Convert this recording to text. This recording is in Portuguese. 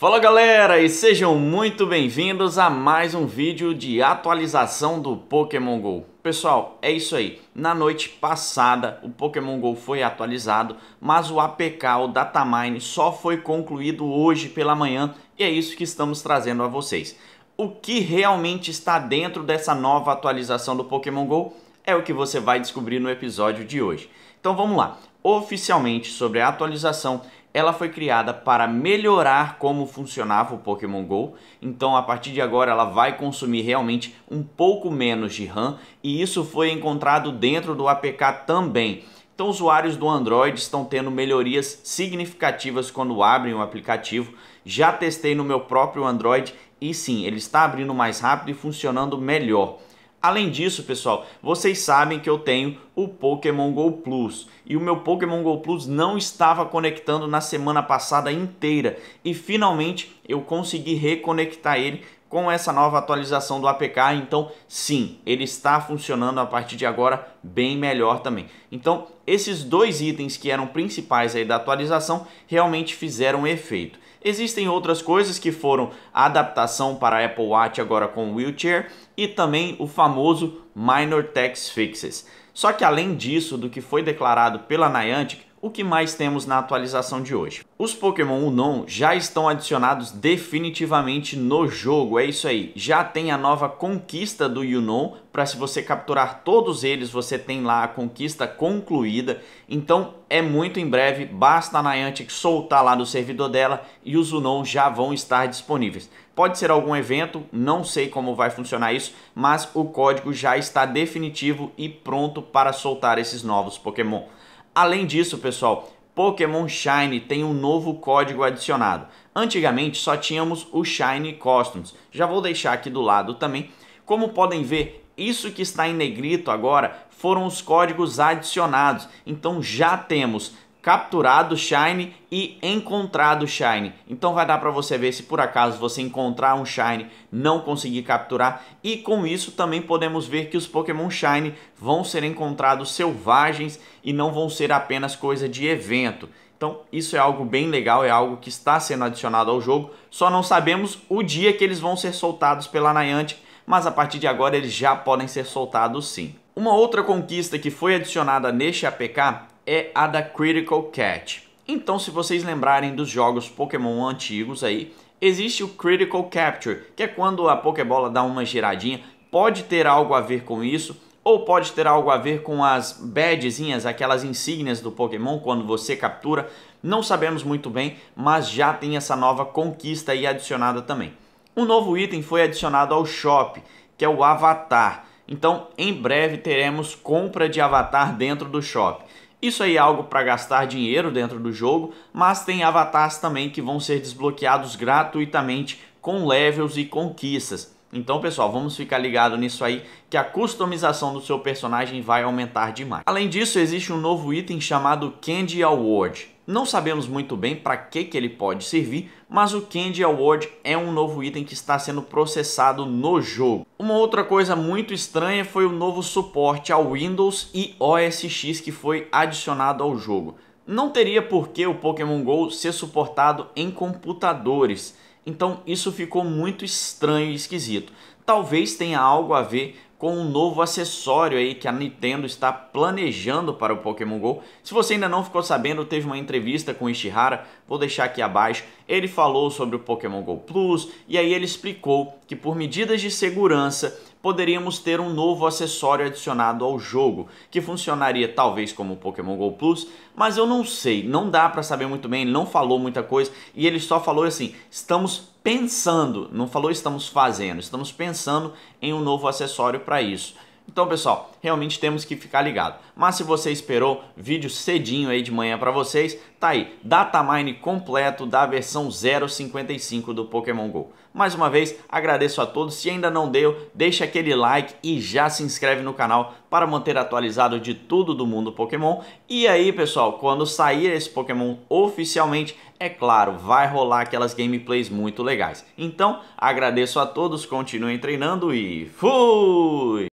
Fala galera e sejam muito bem-vindos a mais um vídeo de atualização do Pokémon GO. Pessoal, é isso aí. Na noite passada o Pokémon GO foi atualizado, mas o APK, o Datamine, só foi concluído hoje pela manhã e é isso que estamos trazendo a vocês. O que realmente está dentro dessa nova atualização do Pokémon GO é o que você vai descobrir no episódio de hoje. Então vamos lá. Oficialmente sobre a atualização, ela foi criada para melhorar como funcionava o Pokémon GO, então a partir de agora ela vai consumir realmente um pouco menos de RAM e isso foi encontrado dentro do APK também. Então usuários do Android estão tendo melhorias significativas quando abrem o aplicativo. Já testei no meu próprio Android e sim, ele está abrindo mais rápido e funcionando melhor. Além disso, pessoal, vocês sabem que eu tenho o Pokémon Go Plus e o meu Pokémon Go Plus não estava conectando na semana passada inteira e finalmente eu consegui reconectar ele com essa nova atualização do APK. Então, sim, ele está funcionando a partir de agora bem melhor também. Então, esses dois itens que eram principais aí da atualização realmente fizeram efeito. Existem outras coisas que foram a adaptação para Apple Watch agora com wheelchair e também o famoso Minor Tax Fixes. Só que além disso, do que foi declarado pela Niantic, o que mais temos na atualização de hoje? Os Pokémon Unon já estão adicionados definitivamente no jogo, é isso aí. Já tem a nova conquista do Unon, para se você capturar todos eles, você tem lá a conquista concluída. Então é muito em breve, basta a Niantic soltar lá no servidor dela e os Unown já vão estar disponíveis. Pode ser algum evento, não sei como vai funcionar isso, mas o código já está definitivo e pronto para soltar esses novos Pokémon. Além disso, pessoal, Pokémon Shine tem um novo código adicionado. Antigamente só tínhamos o Shine Costumes. Já vou deixar aqui do lado também. Como podem ver, isso que está em negrito agora foram os códigos adicionados. Então já temos capturado Shine e encontrado Shine. Então vai dar para você ver se por acaso você encontrar um Shine, não conseguir capturar. E com isso também podemos ver que os Pokémon Shine vão ser encontrados selvagens e não vão ser apenas coisa de evento. Então isso é algo bem legal, é algo que está sendo adicionado ao jogo. Só não sabemos o dia que eles vão ser soltados pela Niantic, mas a partir de agora eles já podem ser soltados sim. Uma outra conquista que foi adicionada neste APK é a da Critical Cat. Então, se vocês lembrarem dos jogos Pokémon antigos aí, existe o Critical Capture, que é quando a Pokébola dá uma giradinha. Pode ter algo a ver com isso, ou pode ter algo a ver com as badzinhas, aquelas insígnias do Pokémon quando você captura. Não sabemos muito bem, mas já tem essa nova conquista aí adicionada também. Um novo item foi adicionado ao shop, que é o avatar. Então, em breve teremos compra de avatar dentro do shop. Isso aí é algo para gastar dinheiro dentro do jogo, mas tem avatares também que vão ser desbloqueados gratuitamente com levels e conquistas. Então, pessoal, vamos ficar ligado nisso aí, que a customização do seu personagem vai aumentar demais. Além disso, existe um novo item chamado Candy Award. Não sabemos muito bem para que, que ele pode servir, mas o Candy Award é um novo item que está sendo processado no jogo. Uma outra coisa muito estranha foi o novo suporte ao Windows e OS X que foi adicionado ao jogo. Não teria por que o Pokémon GO ser suportado em computadores, então isso ficou muito estranho e esquisito. Talvez tenha algo a ver com um novo acessório aí que a Nintendo está planejando para o Pokémon GO. Se você ainda não ficou sabendo, teve uma entrevista com o Ishihara, vou deixar aqui abaixo. Ele falou sobre o Pokémon GO Plus e aí ele explicou que por medidas de segurança poderíamos ter um novo acessório adicionado ao jogo, que funcionaria talvez como o Pokémon Go Plus, mas eu não sei, não dá para saber muito bem, ele não falou muita coisa e ele só falou assim: "Estamos pensando", não falou estamos fazendo, estamos pensando em um novo acessório para isso. Então, pessoal, realmente temos que ficar ligado. Mas se você esperou vídeo cedinho aí de manhã para vocês, tá aí, datamine completo da versão 0.55 do Pokémon GO. Mais uma vez, agradeço a todos. Se ainda não deu, deixa aquele like e já se inscreve no canal para manter atualizado de tudo do mundo Pokémon. E aí, pessoal, quando sair esse Pokémon oficialmente, é claro, vai rolar aquelas gameplays muito legais. Então, agradeço a todos, continuem treinando e fui!